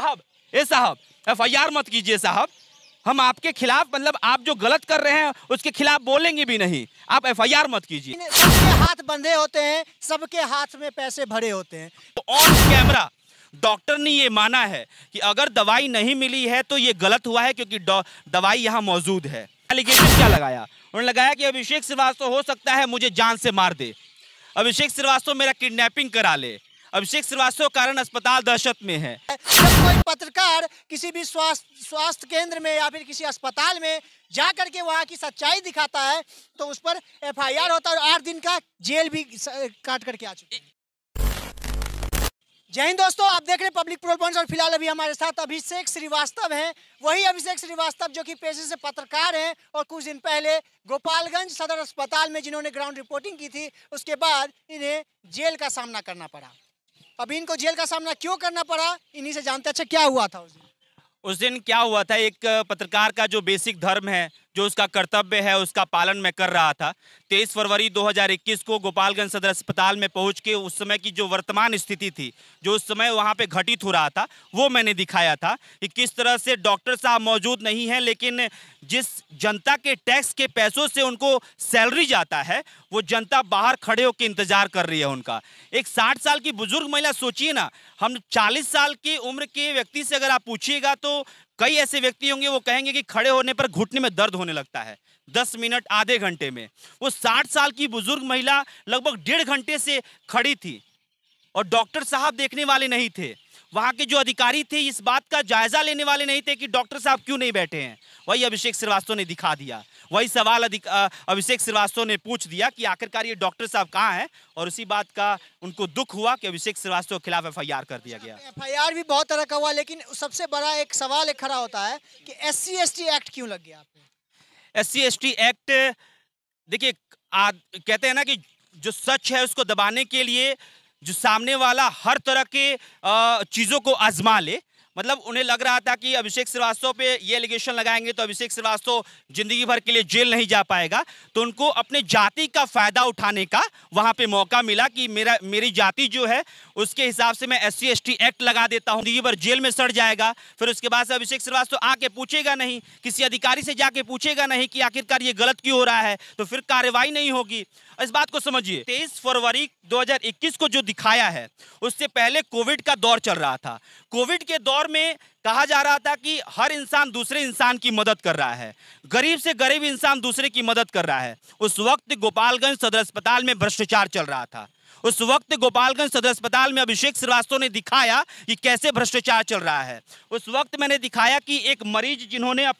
साहब ए साहब एफआईआर मत कीजिए साहब हम आपके खिलाफ मतलब आप जो गलत कर रहे हैं उसके खिलाफ बोलेंगे भी नहीं आप एफआईआर मत कीजिए सबके हाथ बंधे होते हैं सबके हाथ में पैसे भरे होते हैं तो ऑन कैमरा डॉक्टर ने ये माना है कि अगर दवाई नहीं मिली है तो ये गलत हुआ है क्योंकि दवाई यहाँ मौजूद है एलिगेशन क्या लगाया उन्होंने लगाया कि अभिषेक श्रीवास्तव हो सकता है मुझे जान से मार दे अभिषेक श्रीवास्तव मेरा किडनेपिंग करा ले अभिषेक श्रीवास्तव कारण अस्पताल दहशत में है पत्रकार किसी भी स्वास्थ्य स्वास्थ्य केंद्र में या फिर किसी अस्पताल में जा कर के वहाँ की सच्चाई दिखाता है तो उस पर एफआईआर होता है और आठ दिन का जेल भी काट करके आ चुकी जय हिंद दोस्तों आप देख रहे हैं पब्लिक प्रोल पॉइंट्स और फिलहाल अभी हमारे साथ अभिषेक श्रीवास्तव हैं वही अभिषेक श्रीवास्तव जो कि पेशे से पत्रकार हैं और कुछ दिन पहले गोपालगंज सदर अस्पताल में जिन्होंने ग्राउंड रिपोर्टिंग की थी उसके बाद इन्हें जेल का सामना करना पड़ा अब इनको जेल का सामना क्यों करना पड़ा इन्हीं से जानते अच्छा क्या हुआ था उस दिन उस दिन क्या हुआ था एक पत्रकार का जो बेसिक धर्म है जो उसका कर्तव्य है उसका पालन मैं कर रहा था तेईस फरवरी 2021 को गोपालगंज सदर अस्पताल में पहुंच के उस समय की जो वर्तमान स्थिति थी जो उस समय वहां पे घटित हो रहा था वो मैंने दिखाया था कि किस तरह से डॉक्टर साहब मौजूद नहीं हैं लेकिन जिस जनता के टैक्स के पैसों से उनको सैलरी जाता है वो जनता बाहर खड़े होकर इंतजार कर रही है उनका एक साठ साल की बुजुर्ग महिला सोचिए ना हम चालीस साल की उम्र के व्यक्ति से अगर आप पूछिएगा तो कई ऐसे व्यक्ति होंगे वो कहेंगे कि खड़े होने पर घुटने में दर्द होने लगता है दस मिनट आधे घंटे में वो साठ साल की बुजुर्ग महिला लगभग डेढ़ घंटे से खड़ी थी और डॉक्टर साहब देखने वाले नहीं थे वहाँ के जो अधिकारी थे इस बात का जायजा लेने वाले नहीं थे कि डॉक्टर साहब क्यों नहीं बैठे हैं वही अभिषेक श्रीवास्तव ने दिखा दिया वही सवाल अभिषेक श्रीवास्तव ने पूछ दिया कि आखिरकार ये डॉक्टर साहब कहाँ हैं और उसी बात का उनको दुख हुआ कि अभिषेक श्रीवास्तव के खिलाफ एफ कर दिया गया एफ भी बहुत तरह का हुआ लेकिन सबसे बड़ा एक सवाल एक खड़ा होता है कि एस सी एक्ट क्यों लग गया एस सी एक्ट देखिए कहते हैं ना कि जो सच है उसको दबाने के लिए जो सामने वाला हर तरह के चीज़ों को आजमा ले मतलब उन्हें लग रहा था कि अभिषेक श्रीवास्तव पे ये एलिगेशन लगाएंगे तो अभिषेक श्रीवास्तव जिंदगी भर के लिए जेल नहीं जा पाएगा तो उनको अपने जाति का फायदा उठाने का वहाँ पे मौका मिला कि मेरा मेरी जाति जो है उसके हिसाब से मैं एस सी एक्ट लगा देता हूँ जिंदगी भर जेल में सड़ जाएगा फिर उसके बाद से अभिषेक श्रीवास्तव आके पूछेगा नहीं किसी अधिकारी से जाके पूछेगा नहीं कि आखिरकार ये गलत क्यों हो रहा है तो फिर कार्रवाई नहीं होगी इस बात को समझिए तेईस फरवरी 2021 को जो दिखाया है उससे पहले कोविड का दौर चल रहा था कोविड के दौर में कहा जा रहा था कि हर इंसान दूसरे इंसान की मदद कर रहा है गरीब से गरीब इंसान दूसरे की मदद कर रहा है उस वक्त गोपालगंज सदर अस्पताल में भ्रष्टाचार चल रहा था उस वक्त गोपालगंज सदर अस्पताल में अभिषेक श्रीवास्तव ने दिखाया कि कैसे भ्रष्टाचार चल रहा है उस वक्त मैंने दिखाया कि एक मरीज जिन्होंने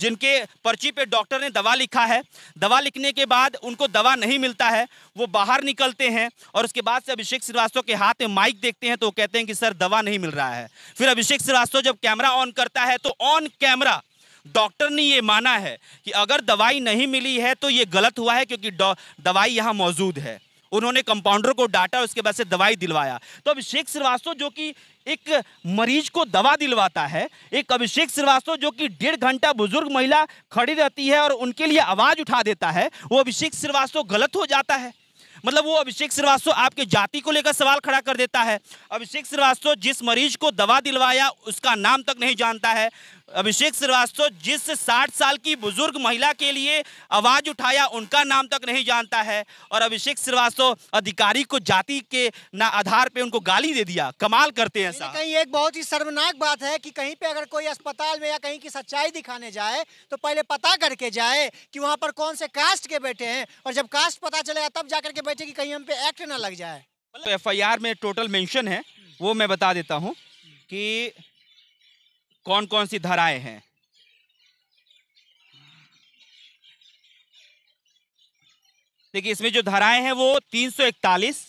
जिनके पर्ची पे डॉक्टर ने दवा लिखा है दवा लिखने के बाद उनको दवा नहीं मिलता है वो बाहर निकलते हैं और उसके बाद से अभिषेक श्रीवास्तव के हाथ में माइक देखते हैं तो वो कहते हैं कि सर दवा नहीं मिल रहा है फिर अभिषेक श्रीवास्तव जब कैमरा ऑन करता है तो ऑन कैमरा डॉक्टर ने ये माना है कि अगर दवाई नहीं मिली है तो ये गलत हुआ है क्योंकि दवाई यहाँ मौजूद है उन्होंने कंपाउंडर को डाटा उसके बाद से दवाई दिलवाया तो अभिषेक श्रीवास्तव जो कि एक मरीज को दवा दिलवाता है एक अभिषेक श्रीवास्तव जो कि डेढ़ घंटा बुजुर्ग महिला खड़ी रहती है और उनके लिए आवाज़ उठा देता है वो अभिषेक श्रीवास्तव गलत हो जाता है मतलब वो अभिषेक श्रीवास्तव आपके जाति को लेकर सवाल खड़ा कर देता है अभिषेक श्रीवास्तव जिस मरीज को दवा दिलवाया उसका नाम तक नहीं जानता है अभिषेक श्रीवास्तव जिस 60 साल की बुजुर्ग महिला के लिए आवाज उठाया उनका नाम तक नहीं जानता है और अभिषेक श्रीवास्तव अधिकारी को जाति के ना आधार पे उनको गाली दे दिया कमाल करते हैं साहब कहीं एक बहुत ही शर्मनाक बात है कि कहीं पे अगर कोई अस्पताल में या कहीं की सच्चाई दिखाने जाए तो पहले पता करके जाए कि वहाँ पर कौन से कास्ट के बैठे हैं और जब कास्ट पता चलेगा तब जा करके बैठे की कहीं हम पे एक्ट ना लग जाए एफ में टोटल मैंशन है वो मैं बता देता हूँ कि कौन कौन सी धाराएं हैं देखिए इसमें जो धाराएं हैं वो तीन सौ इकतालीस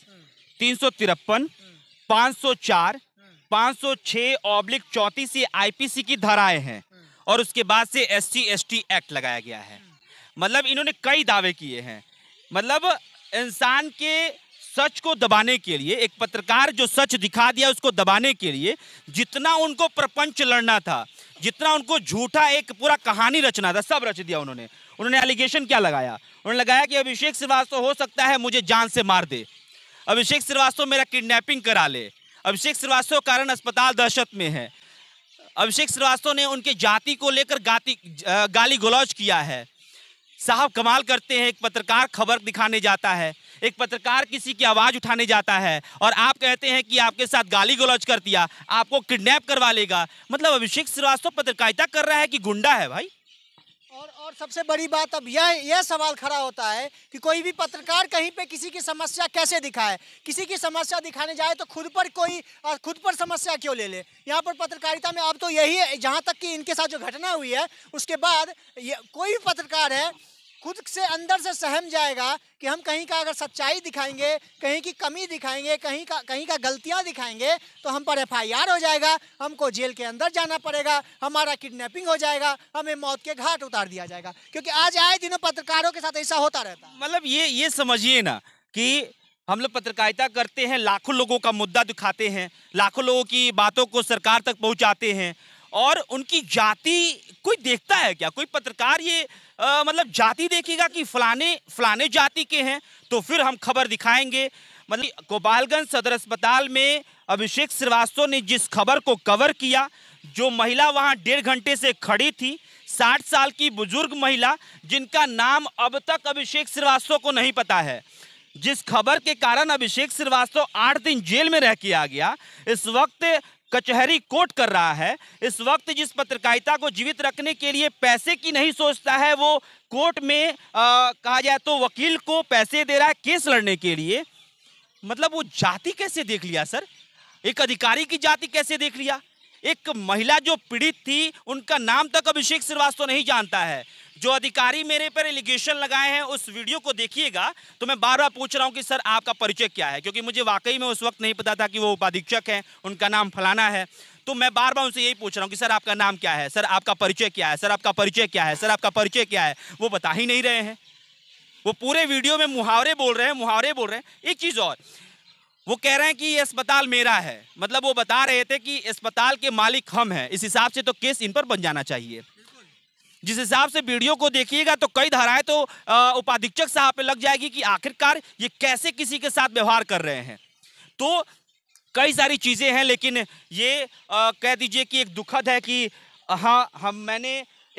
तीन सौ तिरपन पांच सौ चार पांच सौ छः ऑब्लिक चौतीस ये आईपीसी की धाराएं हैं और उसके बाद से एस टी एक्ट लगाया गया है मतलब इन्होंने कई दावे किए हैं मतलब इंसान के सच को दबाने के लिए एक पत्रकार जो सच दिखा दिया उसको दबाने के लिए जितना उनको प्रपंच लड़ना था जितना उनको झूठा एक पूरा कहानी रचना था सब रच दिया उन्होंने उन्होंने एलिगेशन क्या लगाया उन्होंने लगाया कि अभिषेक श्रीवास्तव हो सकता है मुझे जान से मार दे अभिषेक श्रीवास्तव मेरा किडनैपिंग करा ले अभिषेक श्रीवास्तव कारण अस्पताल दहशत में है अभिषेक श्रीवास्तव ने उनके जाति को लेकर गाती गाली गलौज किया है साहब कमाल करते हैं एक पत्रकार खबर दिखाने जाता है एक पत्रकार किसी की आवाज़ उठाने जाता है और आप कहते हैं कि आपके साथ गाली गलौज कर दिया आपको किडनैप करवा लेगा मतलब अभिषेक श्रीवास्तव पत्रकारिता कर रहा है कि गुंडा है भाई और और सबसे बड़ी बात अब यह यह सवाल खड़ा होता है कि कोई भी पत्रकार कहीं पे किसी की समस्या कैसे दिखाए किसी की समस्या दिखाने जाए तो खुद पर कोई खुद पर समस्या क्यों ले ले यहाँ पर पत्रकारिता में अब तो यही है जहाँ तक कि इनके साथ जो घटना हुई है उसके बाद ये कोई भी पत्रकार है खुद से अंदर से सहम जाएगा कि हम कहीं का अगर सच्चाई दिखाएंगे कहीं की कमी दिखाएंगे कहीं का कहीं का गलतियां दिखाएंगे तो हम पर एफआईआर हो जाएगा हमको जेल के अंदर जाना पड़ेगा हमारा किडनैपिंग हो जाएगा हमें मौत के घाट उतार दिया जाएगा क्योंकि आज आए दिनों पत्रकारों के साथ ऐसा होता रहता है मतलब ये ये समझिए ना कि हम लोग पत्रकारिता करते हैं लाखों लोगों का मुद्दा दिखाते हैं लाखों लोगों की बातों को सरकार तक पहुँचाते हैं और उनकी जाति कोई देखता है क्या कोई पत्रकार ये आ, मतलब जाति देखेगा कि फलाने फलाने जाति के हैं तो फिर हम खबर दिखाएंगे मतलब गोपालगंज सदर अस्पताल में अभिषेक श्रीवास्तव ने जिस खबर को कवर किया जो महिला वहां डेढ़ घंटे से खड़ी थी साठ साल की बुजुर्ग महिला जिनका नाम अब तक अभिषेक श्रीवास्तव को नहीं पता है जिस खबर के कारण अभिषेक श्रीवास्तव आठ दिन जेल में रह के आ गया इस वक्त कचहरी कोर्ट कर रहा है इस वक्त जिस पत्रकारिता को जीवित रखने के लिए पैसे की नहीं सोचता है वो कोर्ट में आ, कहा जाए तो वकील को पैसे दे रहा है केस लड़ने के लिए मतलब वो जाति कैसे देख लिया सर एक अधिकारी की जाति कैसे देख लिया एक महिला जो पीड़ित थी उनका नाम तक अभिषेक श्रीवास्तव नहीं जानता है जो अधिकारी मेरे पर एलिगेशन लगाए हैं उस वीडियो को देखिएगा तो मैं बार बार पूछ रहा हूँ कि सर आपका परिचय क्या है क्योंकि मुझे वाकई में उस वक्त नहीं पता था कि वो उपाधीक्षक हैं उनका नाम फलाना है तो मैं बार बार उनसे यही पूछ रहा हूँ कि सर आपका नाम क्या है सर आपका परिचय क्या है सर आपका परिचय क्या है सर आपका परिचय क्या है वो बता ही नहीं रहे हैं वो पूरे वीडियो में मुहावरे बोल रहे हैं मुहावरे बोल रहे हैं एक चीज़ और वो कह रहे हैं कि ये अस्पताल मेरा है मतलब वो बता रहे थे कि अस्पताल के मालिक हम हैं इस हिसाब से तो केस इन पर बन जाना चाहिए जिस हिसाब से वीडियो को देखिएगा तो कई धाराएं तो उपाधीक्षक साहब पे लग जाएगी कि आखिरकार ये कैसे किसी के साथ व्यवहार कर रहे हैं तो कई सारी चीज़ें हैं लेकिन ये आ, कह दीजिए कि एक दुखद है कि हाँ हम मैंने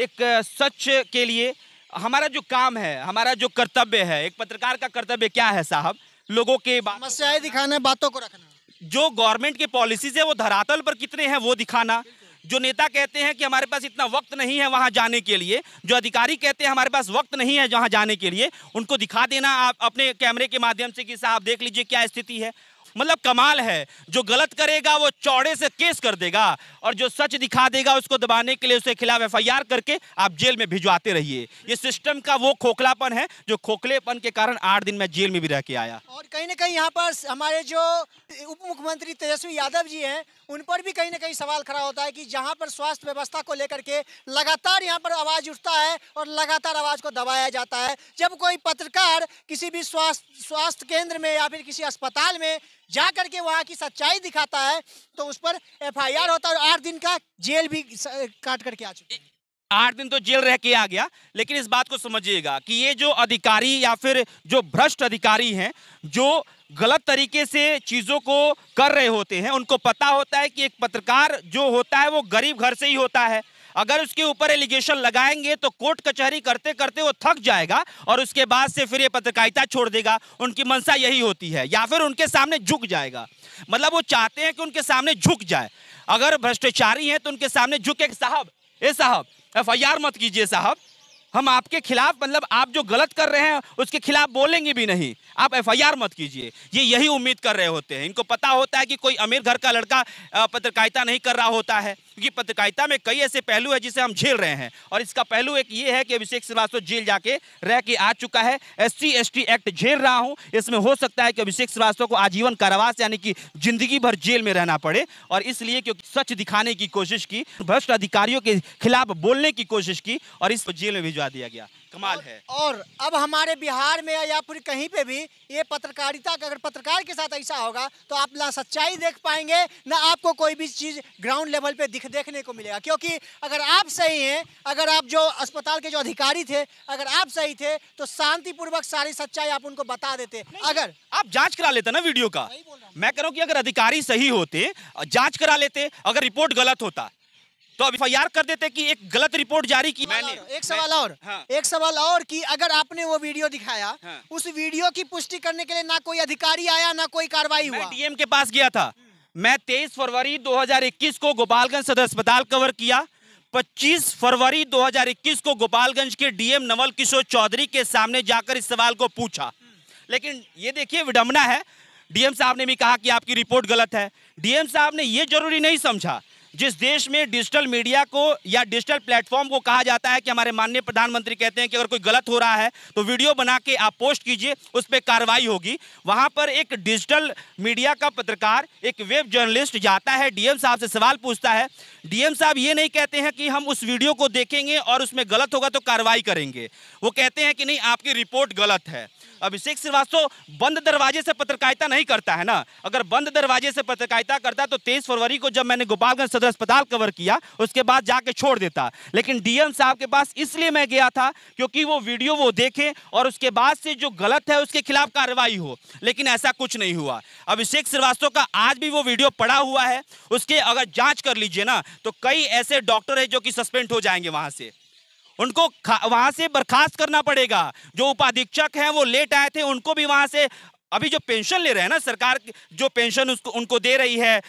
एक सच के लिए हमारा जो काम है हमारा जो कर्तव्य है एक पत्रकार का कर्तव्य क्या है साहब लोगों के समस्याएं दिखाना बातों को रखना जो गवर्नमेंट के पॉलिसीज है वो धरातल पर कितने हैं वो दिखाना जो नेता कहते हैं कि हमारे पास इतना वक्त नहीं है वहाँ जाने के लिए जो अधिकारी कहते हैं हमारे पास वक्त नहीं है जहाँ जाने के लिए उनको दिखा देना आप अपने कैमरे के माध्यम से कि साहब देख लीजिए क्या स्थिति है मतलब कमाल है जो गलत करेगा वो चौड़े से केस कर देगा और जो सच दिखा देगा उसको दबाने के लिए उसके खिलाफ एफ करके आप जेल में भिजवाते रहिए ये सिस्टम का वो खोखलापन है जो खोखलेपन के कारण आठ दिन में जेल में भी रह के आया और कहीं ना कहीं यहाँ पर हमारे जो उप मुख्यमंत्री तेजस्वी यादव जी हैं उन पर भी कहीं ना कहीं सवाल खड़ा होता है कि जहाँ पर स्वास्थ्य व्यवस्था को लेकर के लगातार यहाँ पर आवाज उठता है और लगातार आवाज को दबाया जाता है जब कोई पत्रकार किसी भी स्वास्थ्य स्वास्थ्य केंद्र में या फिर किसी अस्पताल में जा करके वहाँ की सच्चाई दिखाता है तो उस पर एफ होता है और आठ दिन का जेल भी काट करके आ चुकी आठ दिन तो जेल रह के आ गया लेकिन इस बात को समझिएगा कि ये जो अधिकारी या फिर जो भ्रष्ट अधिकारी हैं जो गलत तरीके से चीज़ों को कर रहे होते हैं उनको पता होता है कि एक पत्रकार जो होता है वो गरीब घर से ही होता है अगर उसके ऊपर एलिगेशन लगाएंगे तो कोर्ट कचहरी करते करते वो थक जाएगा और उसके बाद से फिर ये पत्रकारिता छोड़ देगा उनकी मंशा यही होती है या फिर उनके सामने झुक जाएगा मतलब वो चाहते हैं कि उनके सामने झुक जाए अगर भ्रष्टाचारी हैं तो उनके सामने झुके साहब ए साहब एफआईआर मत कीजिए साहब हम आपके खिलाफ मतलब आप जो गलत कर रहे हैं उसके खिलाफ बोलेंगे भी नहीं आप एफआईआर मत कीजिए ये यही उम्मीद कर रहे होते हैं इनको पता होता है कि कोई अमीर घर का लड़का पत्रकारिता नहीं कर रहा होता है क्योंकि पत्रकारिता में कई ऐसे पहलू है जिसे हम झेल रहे हैं और इसका पहलू एक ये है कि अभिषेक श्रीवास्तव जेल जाके रह के आ चुका है एस सी एक्ट झेल रहा हूँ इसमें हो सकता है कि अभिषेक श्रीवास्तव को आजीवन कारावास यानी कि जिंदगी भर जेल में रहना पड़े और इसलिए क्योंकि सच दिखाने की कोशिश की भ्रष्ट अधिकारियों के खिलाफ बोलने की कोशिश की और इस जेल में भिजवा दिया गया कमाल और, है और अब हमारे बिहार में या पूरी कहीं पे भी ये पत्रकारिता का अगर पत्रकार के साथ ऐसा होगा तो आप ना सच्चाई देख पाएंगे ना आपको कोई भी चीज़ ग्राउंड लेवल पे दिख दिख देखने को मिलेगा क्योंकि अगर आप सही हैं अगर आप जो अस्पताल के जो अधिकारी थे अगर आप सही थे तो शांतिपूर्वक सारी सच्चाई आप उनको बता देते अगर आप जांच करा लेते ना वीडियो का मैं कह रहा हूँ कि अगर अधिकारी सही होते जांच करा लेते अगर रिपोर्ट गलत होता तो अब एफ कर देते कि एक गलत रिपोर्ट जारी की मैंने एक सवाल और हाँ। एक सवाल और कि अगर आपने वो वीडियो दिखाया हाँ। उस वीडियो की पुष्टि करने के लिए ना कोई अधिकारी आया ना कोई कार्रवाई हुआ डीएम के पास गया था हम्म। मैं तेईस फरवरी 2021 को गोपालगंज सदर अस्पताल कवर किया 25 फरवरी 2021 को गोपालगंज के डीएम नवल किशोर चौधरी के सामने जाकर इस सवाल को पूछा लेकिन ये देखिए विडम्बना है डीएम साहब ने भी कहा कि आपकी रिपोर्ट गलत है डीएम साहब ने ये जरूरी नहीं समझा जिस देश में डिजिटल मीडिया को या डिजिटल प्लेटफॉर्म को कहा जाता है कि हमारे माननीय प्रधानमंत्री कहते हैं कि अगर कोई गलत हो रहा है तो वीडियो बना के आप पोस्ट कीजिए उस पर कार्रवाई होगी वहाँ पर एक डिजिटल मीडिया का पत्रकार एक वेब जर्नलिस्ट जाता है डीएम साहब से सवाल पूछता है डीएम साहब ये नहीं कहते हैं कि हम उस वीडियो को देखेंगे और उसमें गलत होगा तो कार्रवाई करेंगे वो कहते हैं कि नहीं आपकी रिपोर्ट गलत है अभिषेक श्रीवास्तव बंद दरवाजे से पत्रकारिता नहीं करता है ना अगर बंद दरवाजे से पत्रकारिता करता तो तेईस फरवरी को जब मैंने गोपालगंज उधर अस्पताल कवर किया उसके बाद जाके छोड़ देता लेकिन डीएम साहब के पास इसलिए मैं गया था क्योंकि वो वीडियो वो देखे और उसके बाद से जो गलत है उसके खिलाफ कार्रवाई हो लेकिन ऐसा कुछ नहीं हुआ अभिषेक श्रीवास्तव का आज भी वो वीडियो पड़ा हुआ है उसके अगर जाँच कर लीजिए ना तो कई ऐसे डॉक्टर है जो कि सस्पेंड हो जाएंगे वहां से उनको वहां से बर्खास्त करना पड़ेगा जो उपाधीक्षक हैं वो लेट आए थे उनको भी वहां से अभी जो पेंशन ले रहे हैं ना सरकार जो पेंशन उसको उनको दे रही है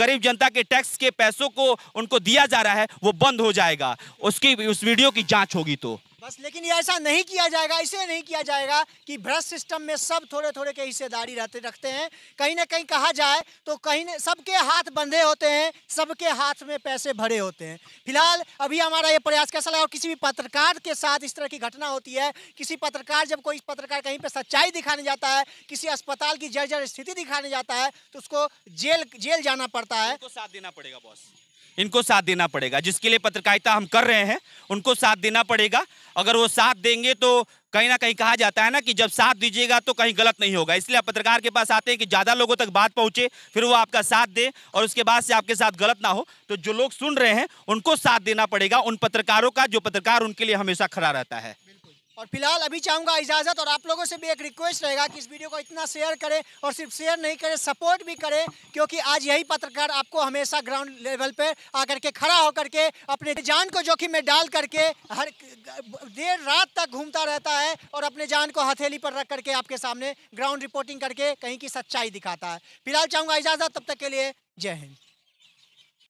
गरीब जनता के टैक्स के पैसों को उनको दिया जा रहा है वो बंद हो जाएगा उसकी उस वीडियो की जांच होगी तो बस लेकिन ये ऐसा नहीं किया जाएगा इसे नहीं किया जाएगा कि भ्रष्ट सिस्टम में सब थोड़े थोड़े के हिस्सेदारी रहते रखते हैं कहीं ना कहीं कहा जाए तो कहीं ना सबके हाथ बंधे होते हैं सबके हाथ में पैसे भरे होते हैं फिलहाल अभी हमारा ये प्रयास कैसा लगा और किसी भी पत्रकार के साथ इस तरह की घटना होती है किसी पत्रकार जब कोई पत्रकार कहीं पर सच्चाई दिखाने जाता है किसी अस्पताल की जर्जर स्थिति दिखाने जाता है तो उसको जेल जेल जाना पड़ता है तो साथ देना पड़ेगा बॉस इनको साथ देना पड़ेगा जिसके लिए पत्रकारिता हम कर रहे हैं उनको साथ देना पड़ेगा अगर वो साथ देंगे तो कहीं ना कहीं कहा जाता है ना कि जब साथ दीजिएगा तो कहीं गलत नहीं होगा इसलिए आप पत्रकार के पास आते हैं कि ज़्यादा लोगों तक बात पहुँचे फिर वो आपका साथ दे और उसके बाद से आपके साथ गलत ना हो तो जो लोग सुन रहे हैं उनको साथ देना पड़ेगा उन पत्रकारों का जो पत्रकार उनके लिए हमेशा खड़ा रहता है और फिलहाल अभी चाहूँगा इजाज़त और आप लोगों से भी एक रिक्वेस्ट रहेगा कि इस वीडियो को इतना शेयर करें और सिर्फ शेयर नहीं करें सपोर्ट भी करें क्योंकि आज यही पत्रकार आपको हमेशा ग्राउंड लेवल पर आकर के खड़ा होकर के अपने जान को जोखिम में डाल करके हर देर रात तक घूमता रहता है और अपने जान को हथेली पर रख करके आपके सामने ग्राउंड रिपोर्टिंग करके कहीं की सच्चाई दिखाता है फिलहाल चाहूँगा इजाज़त तब तक के लिए जय हिंद